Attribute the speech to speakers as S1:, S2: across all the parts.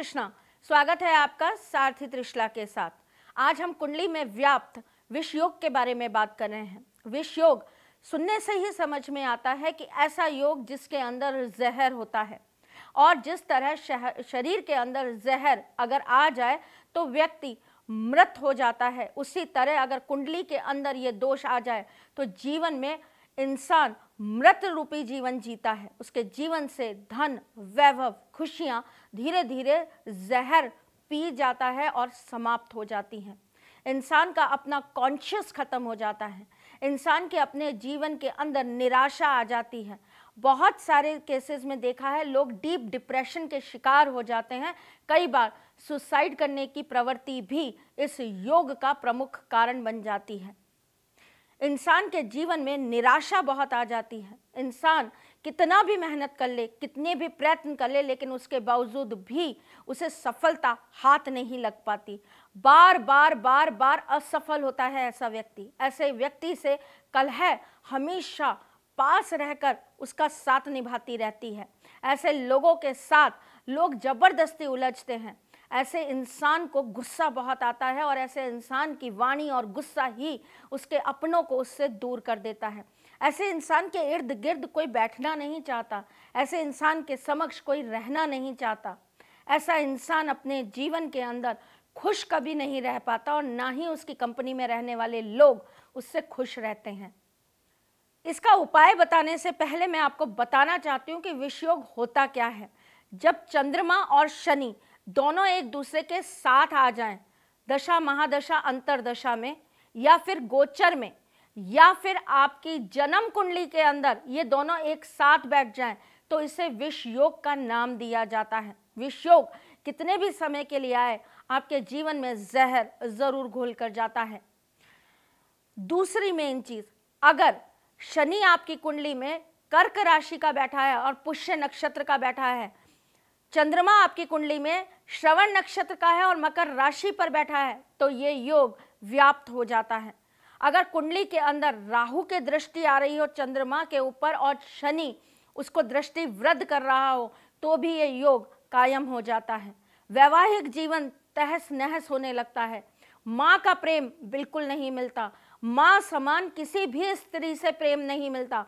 S1: कृष्णा स्वागत है आपका सारथी त्रिशला के साथ आज हम कुंडली में व्याप्त विष योग के बारे में बात कर रहे हैं विष योग सुनने से ही समझ में आता है कि ऐसा योग जिसके अंदर जहर होता है और जिस तरह शरीर के अंदर जहर अगर आ जाए तो व्यक्ति मृत हो जाता है उसी तरह अगर कुंडली के अंदर ये दोष आ जाए तो जीवन में इंसान मृत रूपी जीवन जीता है उसके जीवन से धन वैभव खुशियाँ धीरे धीरे जहर पी जाता है और समाप्त हो जाती हैं इंसान का अपना कॉन्शियस ख़त्म हो जाता है इंसान के अपने जीवन के अंदर निराशा आ जाती है बहुत सारे केसेस में देखा है लोग डीप डिप्रेशन के शिकार हो जाते हैं कई बार सुसाइड करने की प्रवृत्ति भी इस योग का प्रमुख कारण बन जाती है इंसान के जीवन में निराशा बहुत आ जाती है इंसान कितना भी मेहनत कर ले कितने भी प्रयत्न कर ले लेकिन उसके बावजूद भी उसे सफलता हाथ नहीं लग पाती बार बार बार बार असफल होता है ऐसा व्यक्ति ऐसे व्यक्ति से कल है हमेशा पास रहकर उसका साथ निभाती रहती है ऐसे लोगों के साथ लोग ज़बरदस्ती उलझते हैं ऐसे इंसान को गुस्सा बहुत आता है और ऐसे इंसान की वाणी और गुस्सा ही उसके अपनों को उससे दूर कर देता है ऐसे इंसान के इर्द गिर्द कोई बैठना नहीं चाहता ऐसे इंसान के समक्ष कोई रहना नहीं चाहता ऐसा इंसान अपने जीवन के अंदर खुश कभी नहीं रह पाता और ना ही उसकी कंपनी में रहने वाले लोग उससे खुश रहते हैं इसका उपाय बताने से पहले मैं आपको बताना चाहती हूँ कि विषयोग होता क्या है जब चंद्रमा और शनि दोनों एक दूसरे के साथ आ जाएं दशा महादशा अंतरदशा में या फिर गोचर में या फिर आपकी जन्म कुंडली के अंदर ये दोनों एक साथ बैठ जाएं तो इसे विषयोग योग का नाम दिया जाता है विष योग कितने भी समय के लिए आए आपके जीवन में जहर ज़रूर घोल कर जाता है दूसरी मेन चीज़ अगर शनि आपकी कुंडली में कर्क राशि का बैठा है और पुष्य नक्षत्र का बैठा है चंद्रमा आपकी कुंडली में श्रवण नक्षत्र का है और मकर राशि पर बैठा है तो ये योग व्याप्त हो जाता है अगर कुंडली के अंदर राहु के दृष्टि आ रही हो चंद्रमा के ऊपर और शनि उसको दृष्टि वृद्ध कर रहा हो तो भी ये योग कायम हो जाता है वैवाहिक जीवन तहस नहस होने लगता है माँ का प्रेम बिल्कुल नहीं मिलता माँ समान किसी भी स्त्री से प्रेम नहीं मिलता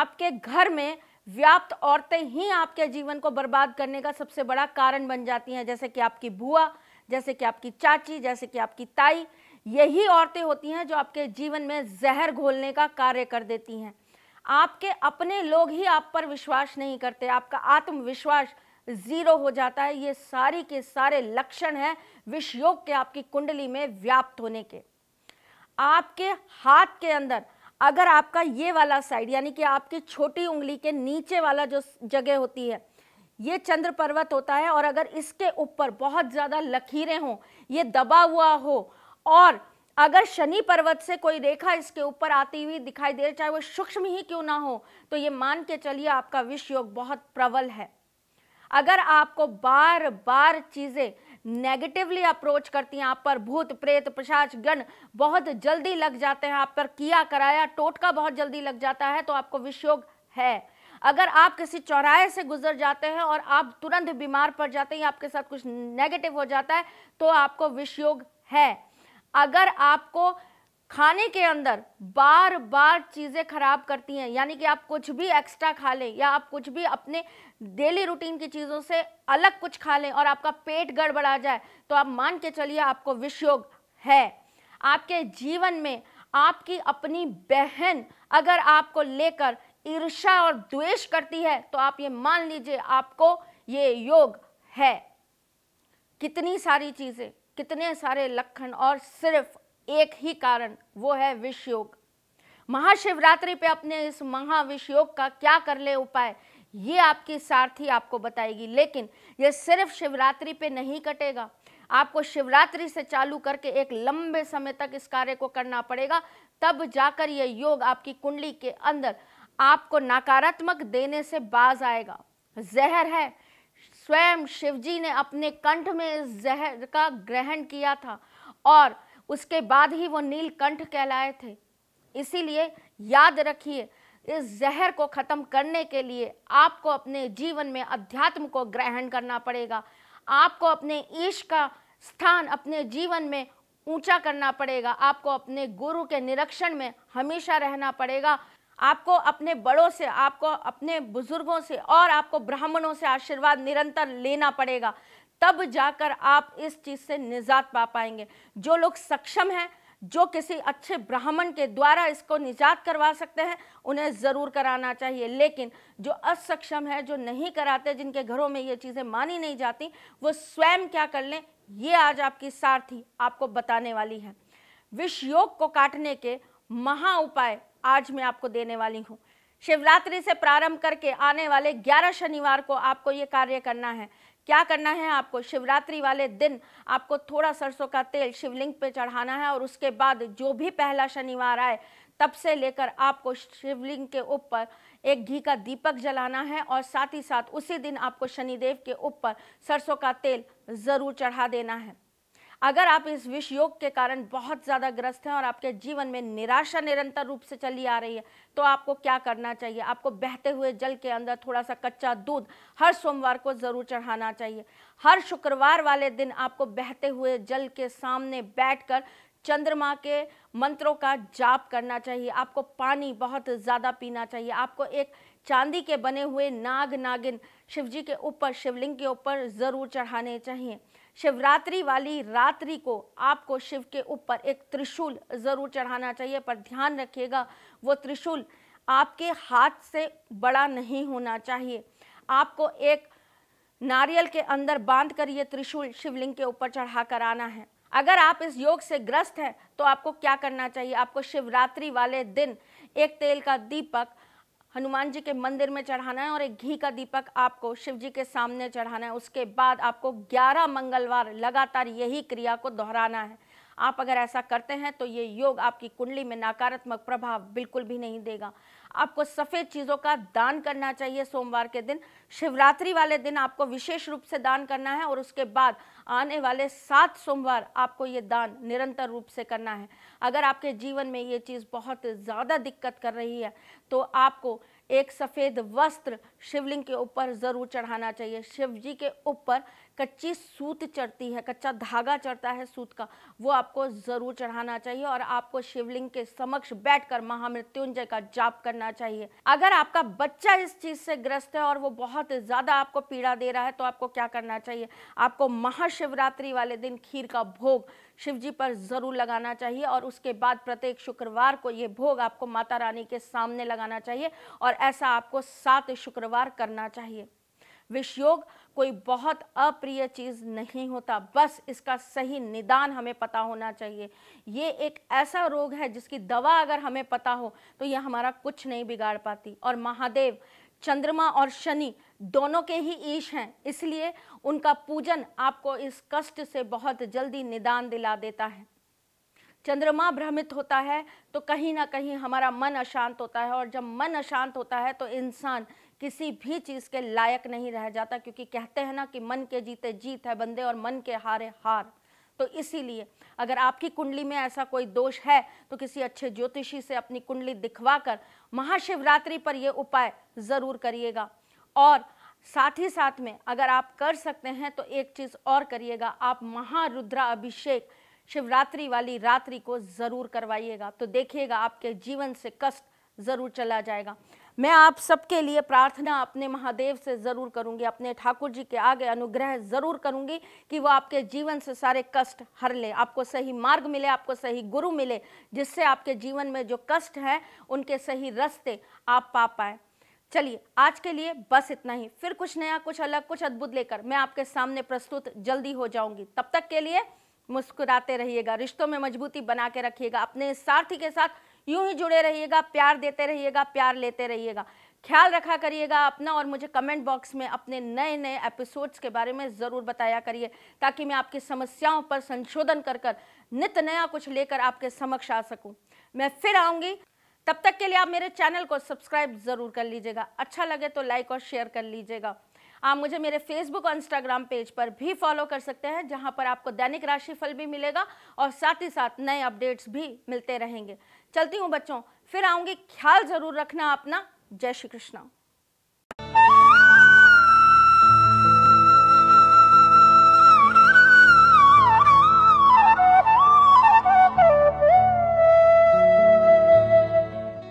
S1: आपके घर में व्याप्त औरतें ही आपके जीवन को बर्बाद करने का सबसे बड़ा कारण बन जाती हैं जैसे कि आपकी बुआ जैसे कि आपकी चाची जैसे कि आपकी ताई यही औरतें होती हैं जो आपके जीवन में जहर घोलने का कार्य कर देती हैं आपके अपने लोग ही आप पर विश्वास नहीं करते आपका आत्मविश्वास ज़ीरो हो जाता है ये सारी के सारे लक्षण हैं विषयोग के आपकी कुंडली में व्याप्त होने के आपके हाथ के अंदर अगर आपका ये वाला साइड यानी कि आपकी छोटी उंगली के नीचे वाला जो जगह होती है ये चंद्र पर्वत होता है और अगर इसके ऊपर बहुत ज़्यादा लकीरें हों ये दबा हुआ हो और अगर शनि पर्वत से कोई रेखा इसके ऊपर आती हुई दिखाई दे चाहे वो सूक्ष्म ही क्यों ना हो तो ये मान के चलिए आपका विष योग बहुत प्रबल है अगर आपको बार बार चीज़ें नेगेटिवली अप्रोच करती हैं आप पर भूत प्रेत गण बहुत जल्दी लग जाते हैं आप पर किया कराया टोटका बहुत जल्दी लग जाता है तो आपको विषयोग है अगर आप किसी चौराहे से गुजर जाते हैं और आप तुरंत बीमार पड़ जाते हैं आपके साथ कुछ नेगेटिव हो जाता है तो आपको विषयोग है अगर आपको खाने के अंदर बार बार चीज़ें खराब करती हैं यानी कि आप कुछ भी एक्स्ट्रा खा लें या आप कुछ भी अपने डेली रूटीन की चीज़ों से अलग कुछ खा लें और आपका पेट गड़बड़ा जाए तो आप मान के चलिए आपको विषयोग है आपके जीवन में आपकी अपनी बहन अगर आपको लेकर ईर्षा और द्वेष करती है तो आप ये मान लीजिए आपको ये योग है कितनी सारी चीज़ें कितने सारे लक्षण और सिर्फ एक ही कारण वो है विषयोग महाशिवरात्रि पे अपने इस महाविषयोग का क्या कर ले उपाय ये आपकी सारथी आपको बताएगी लेकिन ये सिर्फ शिवरात्रि पे नहीं कटेगा आपको शिवरात्रि से चालू करके एक लंबे समय तक इस कार्य को करना पड़ेगा तब जाकर यह योग आपकी कुंडली के अंदर आपको नकारात्मक देने से बाज आएगा जहर है स्वयं शिवजी ने अपने कंठ में इस जहर का ग्रहण किया था और उसके बाद ही वो नीलकंठ कहलाए थे इसीलिए याद रखिए इस जहर को ख़त्म करने के लिए आपको अपने जीवन में अध्यात्म को ग्रहण करना पड़ेगा आपको अपने ईश का स्थान अपने जीवन में ऊंचा करना पड़ेगा आपको अपने गुरु के निरीक्षण में हमेशा रहना पड़ेगा आपको अपने बड़ों से आपको अपने बुजुर्गों से और आपको ब्राह्मणों से आशीर्वाद निरंतर लेना पड़ेगा तब जाकर आप इस चीज़ से निजात पा पाएंगे जो लोग सक्षम हैं जो किसी अच्छे ब्राह्मण के द्वारा इसको निजात करवा सकते हैं उन्हें ज़रूर कराना चाहिए लेकिन जो असक्षम है जो नहीं कराते जिनके घरों में ये चीज़ें मानी नहीं जाती वो स्वयं क्या कर लें ये आज आपकी सारथी आपको बताने वाली है विष योग को काटने के महा उपाय आज मैं आपको देने वाली हूँ शिवरात्रि से प्रारंभ करके आने वाले 11 शनिवार को आपको ये कार्य करना है क्या करना है आपको शिवरात्रि वाले दिन आपको थोड़ा सरसों का तेल शिवलिंग पे चढ़ाना है और उसके बाद जो भी पहला शनिवार आए तब से लेकर आपको शिवलिंग के ऊपर एक घी का दीपक जलाना है और साथ ही साथ उसी दिन आपको शनिदेव के ऊपर सरसों का तेल ज़रूर चढ़ा देना है अगर आप इस विष योग के कारण बहुत ज़्यादा ग्रस्त हैं और आपके जीवन में निराशा निरंतर रूप से चली आ रही है तो आपको क्या करना चाहिए आपको बहते हुए जल के अंदर थोड़ा सा कच्चा दूध हर सोमवार को ज़रूर चढ़ाना चाहिए हर शुक्रवार वाले दिन आपको बहते हुए जल के सामने बैठ चंद्रमा के मंत्रों का जाप करना चाहिए आपको पानी बहुत ज़्यादा पीना चाहिए आपको एक चांदी के बने हुए नाग नागिन शिवजी के ऊपर शिवलिंग के ऊपर ज़रूर चढ़ाने चाहिए शिवरात्रि वाली रात्रि को आपको शिव के ऊपर एक त्रिशूल ज़रूर चढ़ाना चाहिए पर ध्यान रखिएगा वो त्रिशूल आपके हाथ से बड़ा नहीं होना चाहिए आपको एक नारियल के अंदर बांध कर ये त्रिशूल शिवलिंग के ऊपर चढ़ा कर आना है अगर आप इस योग से ग्रस्त हैं तो आपको क्या करना चाहिए आपको शिवरात्रि वाले दिन एक तेल का दीपक हनुमान जी के मंदिर में चढ़ाना है और एक घी का दीपक आपको शिव जी के सामने चढ़ाना है उसके बाद आपको 11 मंगलवार लगातार यही क्रिया को दोहराना है आप अगर ऐसा करते हैं तो ये योग आपकी कुंडली में नकारात्मक प्रभाव बिल्कुल भी नहीं देगा आपको सफ़ेद चीज़ों का दान करना चाहिए सोमवार के दिन शिवरात्रि वाले दिन आपको विशेष रूप से दान करना है और उसके बाद आने वाले सात सोमवार आपको ये दान निरंतर रूप से करना है अगर आपके जीवन में ये चीज़ बहुत ज़्यादा दिक्कत कर रही है तो आपको एक सफ़ेद वस्त्र शिवलिंग के ऊपर ज़रूर चढ़ाना चाहिए शिव जी के ऊपर कच्ची सूत चढ़ती है कच्चा धागा चढ़ता है सूत का वो आपको ज़रूर चढ़ाना चाहिए और आपको शिवलिंग के समक्ष बैठकर महामृत्युंजय का जाप करना चाहिए अगर आपका बच्चा इस चीज़ से ग्रस्त है और वो बहुत ज़्यादा आपको पीड़ा दे रहा है तो आपको क्या करना चाहिए आपको महाशिवरात्रि वाले दिन खीर का भोग शिव जी पर ज़रूर लगाना चाहिए और उसके बाद प्रत्येक शुक्रवार को ये भोग आपको माता रानी के सामने लगाना चाहिए और ऐसा आपको सात शुक्रवार करना चाहिए विषयोग कोई बहुत अप्रिय चीज़ नहीं होता बस इसका सही निदान हमें पता होना चाहिए ये एक ऐसा रोग है जिसकी दवा अगर हमें पता हो तो यह हमारा कुछ नहीं बिगाड़ पाती और महादेव चंद्रमा और शनि दोनों के ही ईश हैं इसलिए उनका पूजन आपको इस कष्ट से बहुत जल्दी निदान दिला देता है चंद्रमा भ्रमित होता है तो कहीं ना कहीं हमारा मन अशांत होता है और जब मन अशांत होता है तो इंसान किसी भी चीज़ के लायक नहीं रह जाता क्योंकि कहते हैं ना कि मन के जीते जीत है बंदे और मन के हारे हार तो इसीलिए अगर आपकी कुंडली में ऐसा कोई दोष है तो किसी अच्छे ज्योतिषी से अपनी कुंडली दिखवा कर महाशिवरात्रि पर यह उपाय ज़रूर करिएगा और साथ ही साथ में अगर आप कर सकते हैं तो एक चीज़ और करिएगा आप महारुद्रा अभिषेक शिवरात्रि वाली रात्रि को ज़रूर करवाइएगा तो देखिएगा आपके जीवन से कष्ट ज़रूर चला जाएगा मैं आप सबके लिए प्रार्थना अपने महादेव से ज़रूर करूंगी अपने ठाकुर जी के आगे अनुग्रह ज़रूर करूंगी कि वो आपके जीवन से सारे कष्ट हर ले आपको सही मार्ग मिले आपको सही गुरु मिले जिससे आपके जीवन में जो कष्ट है उनके सही रास्ते आप पा पाए चलिए आज के लिए बस इतना ही फिर कुछ नया कुछ अलग कुछ अद्भुत लेकर मैं आपके सामने प्रस्तुत जल्दी हो जाऊंगी तब तक के लिए मुस्कुराते रहिएगा रिश्तों में मजबूती बना के रखिएगा अपने सारथी के साथ यूं ही जुड़े रहिएगा प्यार देते रहिएगा प्यार लेते रहिएगा ख्याल रखा करिएगा अपना और मुझे कमेंट बॉक्स में अपने नए नए एपिसोड्स के बारे में ज़रूर बताया करिए ताकि मैं आपकी समस्याओं पर संशोधन कर कर नित नया कुछ लेकर आपके समक्ष आ सकूं मैं फिर आऊँगी तब तक के लिए आप मेरे चैनल को सब्सक्राइब ज़रूर कर लीजिएगा अच्छा लगे तो लाइक और शेयर कर लीजिएगा आप मुझे मेरे फेसबुक और इंस्टाग्राम पेज पर भी फॉलो कर सकते हैं जहां पर आपको दैनिक राशिफल भी मिलेगा और साथ ही साथ नए अपडेट्स भी मिलते रहेंगे चलती हूँ बच्चों फिर आऊंगी ख्याल ज़रूर रखना अपना जय श्री कृष्णा